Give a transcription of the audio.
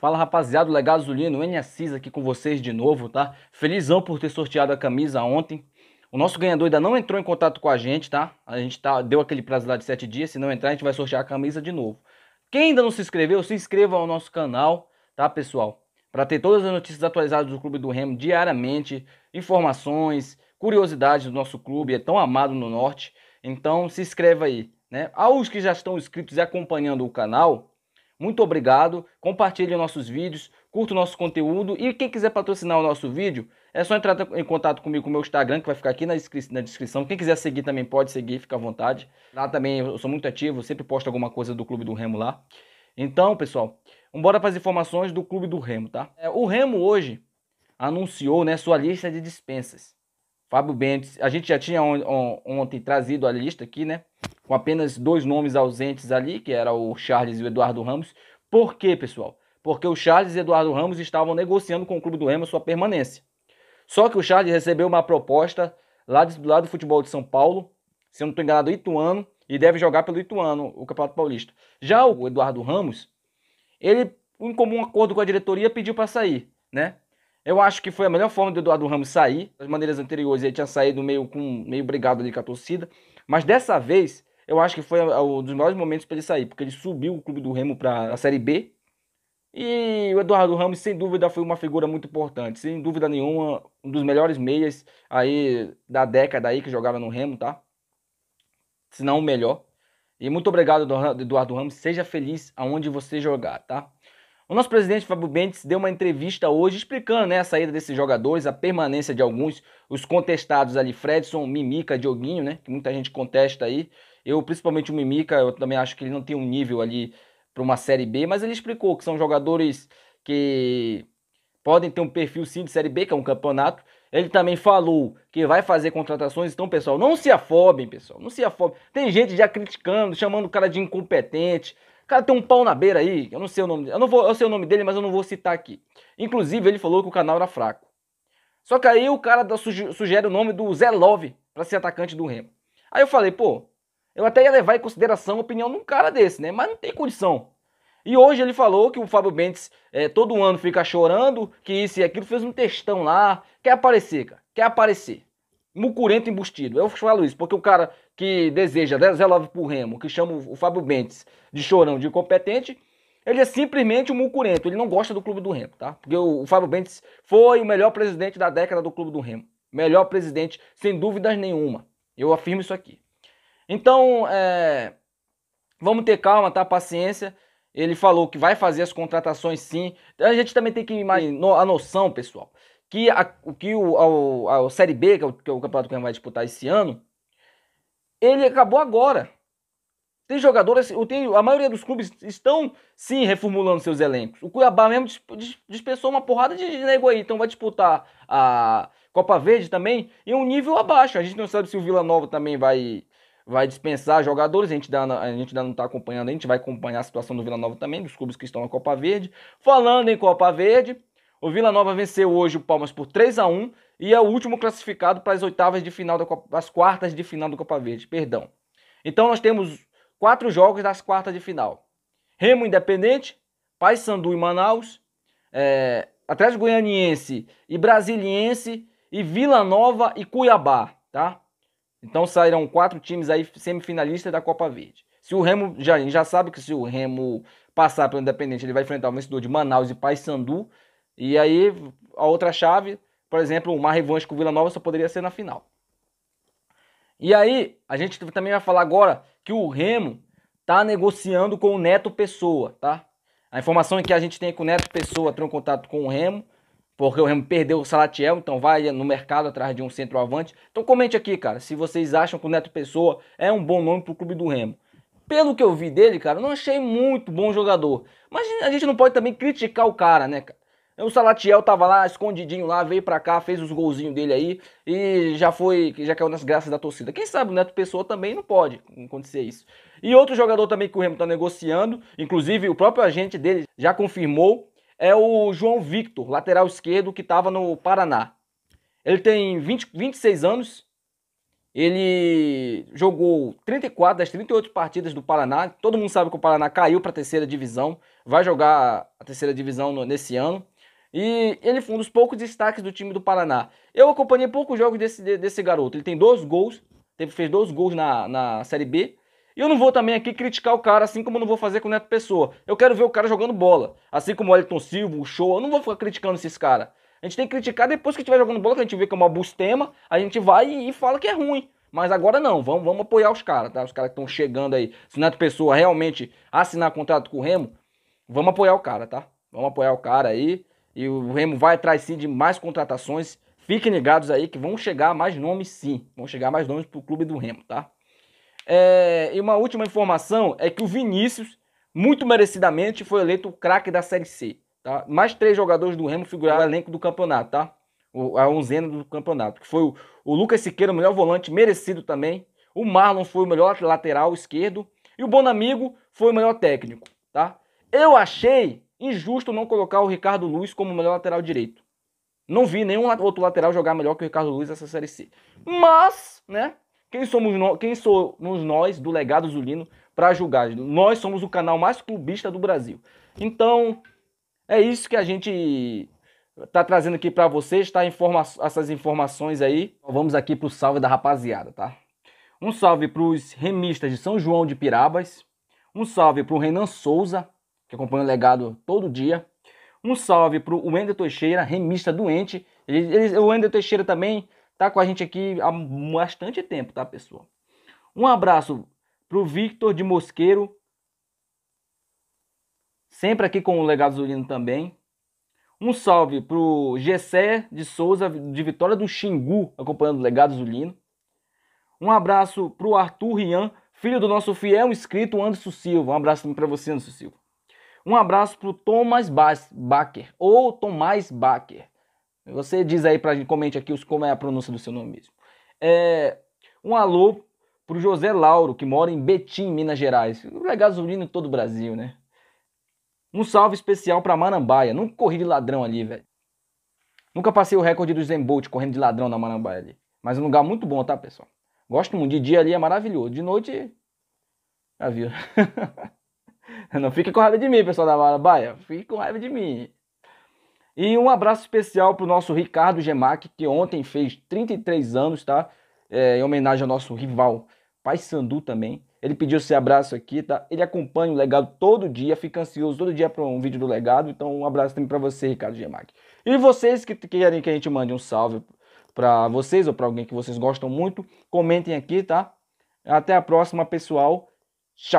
Fala rapaziada, o Legado Zulino, o N Assis aqui com vocês de novo, tá? Felizão por ter sorteado a camisa ontem. O nosso ganhador ainda não entrou em contato com a gente, tá? A gente tá, deu aquele prazo lá de 7 dias, se não entrar a gente vai sortear a camisa de novo. Quem ainda não se inscreveu, se inscreva ao nosso canal, tá pessoal? Para ter todas as notícias atualizadas do Clube do Remo diariamente, informações, curiosidades do nosso clube, é tão amado no Norte. Então se inscreva aí, né? Aos que já estão inscritos e acompanhando o canal, muito obrigado, compartilhe nossos vídeos, curta o nosso conteúdo e quem quiser patrocinar o nosso vídeo, é só entrar em contato comigo com o meu Instagram, que vai ficar aqui na, descri na, descrição. Quem quiser seguir também pode seguir, fica à vontade. Lá também eu sou muito ativo, sempre posto alguma coisa do Clube do Remo lá. Então, pessoal, vamos para as informações do Clube do Remo, tá? É, o Remo hoje anunciou né, sua lista de dispensas. Fábio Bentes, a gente já tinha on, on, ontem trazido a lista aqui, né? Com apenas dois nomes ausentes ali, que era o Charles e o Eduardo Ramos. Por quê, pessoal? Porque o Charles e o Eduardo Ramos estavam negociando com o clube do Remo sua permanência. Só que o Charles recebeu uma proposta lá do, lado do futebol de São Paulo, se eu não estou enganado, Ituano, e deve jogar pelo Ituano, o Campeonato Paulista. Já o Eduardo Ramos, ele, em comum acordo com a diretoria, pediu para sair, né? Eu acho que foi a melhor forma do Eduardo Ramos sair. As maneiras anteriores ele tinha saído meio com meio brigado ali com a torcida, mas dessa vez eu acho que foi um dos melhores momentos para ele sair, porque ele subiu o clube do Remo para a Série B. E o Eduardo Ramos, sem dúvida, foi uma figura muito importante, sem dúvida nenhuma, um dos melhores meias aí da década aí que jogava no Remo, tá? Se não o melhor. E muito obrigado, Eduardo Ramos. Seja feliz aonde você jogar, tá? O nosso presidente Fábio Bentes deu uma entrevista hoje explicando né, a saída desses jogadores, a permanência de alguns, os contestados ali, Fredson, Mimica, Dioguinho, né, que muita gente contesta aí. Eu, principalmente o Mimica, eu também acho que ele não tem um nível ali para uma Série B, mas ele explicou que são jogadores que podem ter um perfil sim de Série B, que é um campeonato. Ele também falou que vai fazer contratações, então, pessoal, não se afobem, pessoal, não se afobem. Tem gente já criticando, chamando o cara de incompetente, cara tem um pau na beira aí, eu não sei o nome dele. Eu, não vou, eu sei o nome dele, mas eu não vou citar aqui. Inclusive, ele falou que o canal era fraco. Só que aí o cara da, sugere o nome do Zé Love para ser atacante do Remo. Aí eu falei, pô, eu até ia levar em consideração a opinião de um cara desse, né? Mas não tem condição. E hoje ele falou que o Fábio Bentes é, todo ano fica chorando, que isso e aquilo, fez um textão lá. Quer aparecer, cara, quer aparecer mucurento embustido. Eu falo isso porque o cara que deseja 10 love pro Remo, que chama o Fábio Bentes de chorão, de incompetente, ele é simplesmente um mucurento. Ele não gosta do clube do Remo, tá? Porque o, o Fábio Bentes foi o melhor presidente da década do clube do Remo. Melhor presidente, sem dúvidas nenhuma. Eu afirmo isso aqui. Então, é... vamos ter calma, tá? Paciência. Ele falou que vai fazer as contratações sim. A gente também tem que imaginar a noção, pessoal, que a, que o, Série B, que é o, que é o campeonato que a gente vai disputar esse ano, ele acabou agora. Tem jogadores, tem, a maioria dos clubes estão sim reformulando seus elencos. O Cuiabá mesmo dispensou uma porrada de, nego aí, então vai disputar a Copa Verde também em um nível abaixo. A gente não sabe se o Vila Nova também vai vai dispensar jogadores, a gente, dá, a gente ainda não está acompanhando, a gente vai acompanhar a situação do Vila Nova também, dos clubes que estão na Copa Verde. Falando em Copa Verde, o Vila Nova venceu hoje o Palmas por 3 a 1 e é o último classificado para as oitavas de final da Copa, as quartas de final da Copa Verde, perdão. Então nós temos quatro jogos das quartas de final. Remo Independente, Paysandu e Manaus, é, Atlético Goianiense e Brasiliense e Vila Nova e Cuiabá, tá? Então sairão quatro times aí semifinalistas da Copa Verde. Se o Remo já já sabe que se o Remo passar pelo Independente, ele vai enfrentar o vencedor de Manaus e Paysandu e aí, a outra chave, por exemplo, uma revanche com o Vila Nova só poderia ser na final. E aí, a gente também vai falar agora que o Remo tá negociando com o Neto Pessoa, tá? A informação é que a gente tem com o Neto Pessoa tem um contato com o Remo, porque o Remo perdeu o Salatiel, então vai no mercado atrás de um centroavante. Então comente aqui, cara, se vocês acham que o Neto Pessoa é um bom nome pro clube do Remo. Pelo que eu vi dele, cara, não achei muito bom jogador. Mas a gente não pode também criticar o cara, né, cara? O Salatiel tava lá, escondidinho lá, veio pra cá, fez os golzinhos dele aí e já foi, já caiu nas graças da torcida. Quem sabe o Neto Pessoa também não pode acontecer isso. E outro jogador também que o Remo tá negociando, inclusive o próprio agente dele já confirmou, é o João Victor, lateral esquerdo que tava no Paraná. Ele tem 20, 26 anos, ele jogou 34 das 38 partidas do Paraná. Todo mundo sabe que o Paraná caiu para a terceira divisão. Vai jogar a terceira divisão nesse ano. E ele foi um dos poucos destaques do time do Paraná. Eu acompanhei poucos jogos desse, desse garoto. Ele tem dois gols, teve, fez dois gols na, na Série B. E eu não vou também aqui criticar o cara, assim como eu não vou fazer com o Neto Pessoa. Eu quero ver o cara jogando bola. Assim como o Elton Silva, o Show. Eu não vou ficar criticando esses caras. A gente tem que criticar depois que estiver jogando bola, que a gente vê que é uma bustema, a gente vai e, e fala que é ruim. Mas agora não, vamos, vamos apoiar os caras, tá? Os caras que estão chegando aí. Se o Neto Pessoa realmente assinar contrato com o Remo, vamos apoiar o cara, tá? Vamos apoiar o cara aí. E o Remo vai atrás sim de mais contratações. Fiquem ligados aí que vão chegar mais nomes sim. Vão chegar mais nomes pro clube do Remo, tá? É, e uma última informação é que o Vinícius, muito merecidamente, foi eleito o craque da Série C. Tá? Mais três jogadores do Remo figuraram no elenco do campeonato, tá? O, a onzena do campeonato. Que foi o, o Lucas Siqueira, o melhor volante, merecido também. O Marlon foi o melhor lateral esquerdo. E o Bonamigo foi o melhor técnico, tá? Eu achei injusto não colocar o Ricardo Luiz como melhor lateral direito. Não vi nenhum outro lateral jogar melhor que o Ricardo Luiz nessa Série C. Mas, né? Quem somos, no, quem somos nós do legado Zulino para julgar? Nós somos o canal mais clubista do Brasil. Então, é isso que a gente tá trazendo aqui para vocês, tá? Informa essas informações aí. Vamos aqui pro salve da rapaziada, tá? Um salve para os remistas de São João de Pirabas. Um salve para o Renan Souza, que acompanha o legado todo dia. Um salve para o Wender Teixeira, remista doente. Ele, ele, o Wender Teixeira também está com a gente aqui há bastante tempo, tá, pessoal? Um abraço para o Victor de Mosqueiro, sempre aqui com o Legado Zulino também. Um salve para o Gessé de Souza, de Vitória do Xingu, acompanhando o Legado Zulino. Um abraço para o Arthur Rian, filho do nosso fiel inscrito Anderson Silva. Um abraço para você, Anderson Silva. Um abraço pro Thomas Bacher, ou Tomás Bacher. Você diz aí pra gente, comente aqui os, como é a pronúncia do seu nome mesmo. É, um alô pro José Lauro, que mora em Betim, Minas Gerais. Legadozinho em todo o Brasil, né? Um salve especial pra Marambaia. Nunca corri de ladrão ali, velho. Nunca passei o recorde do Zembolt correndo de ladrão na Marambaia ali. Mas é um lugar muito bom, tá, pessoal? Gosto muito. De dia ali é maravilhoso. De noite. Já viu. Não fique com raiva de mim, pessoal da Vara Fique com raiva de mim. E um abraço especial pro nosso Ricardo Gemac, que ontem fez 33 anos, tá? É, em homenagem ao nosso rival, Pai Sandu também. Ele pediu esse abraço aqui, tá? Ele acompanha o legado todo dia, fica ansioso todo dia para um vídeo do legado. Então, um abraço também para você, Ricardo Gemac. E vocês que querem que a gente mande um salve para vocês ou para alguém que vocês gostam muito, comentem aqui, tá? Até a próxima, pessoal. Tchau.